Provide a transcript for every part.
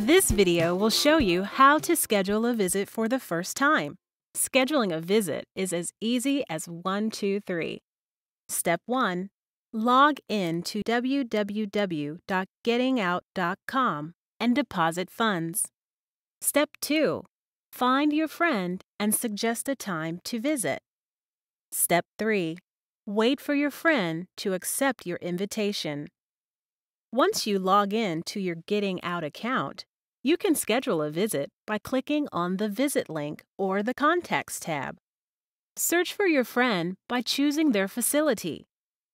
This video will show you how to schedule a visit for the first time. Scheduling a visit is as easy as one, two, three. Step 1. Log in to www.gettingout.com and deposit funds. Step 2. Find your friend and suggest a time to visit. Step 3. Wait for your friend to accept your invitation. Once you log in to your Getting Out account, you can schedule a visit by clicking on the Visit link or the Contacts tab. Search for your friend by choosing their facility,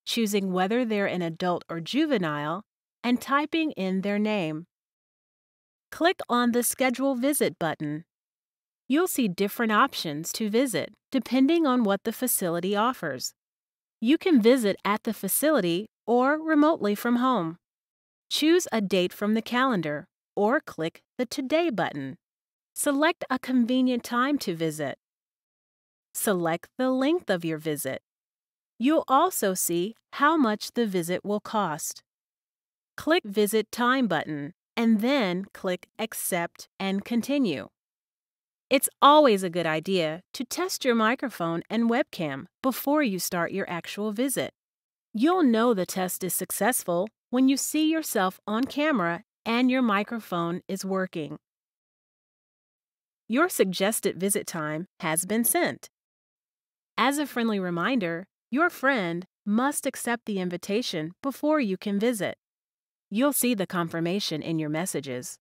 choosing whether they're an adult or juvenile, and typing in their name. Click on the Schedule Visit button. You'll see different options to visit depending on what the facility offers. You can visit at the facility or remotely from home. Choose a date from the calendar or click the Today button. Select a convenient time to visit. Select the length of your visit. You'll also see how much the visit will cost. Click Visit Time button and then click Accept and Continue. It's always a good idea to test your microphone and webcam before you start your actual visit. You'll know the test is successful when you see yourself on camera and your microphone is working. Your suggested visit time has been sent. As a friendly reminder, your friend must accept the invitation before you can visit. You'll see the confirmation in your messages.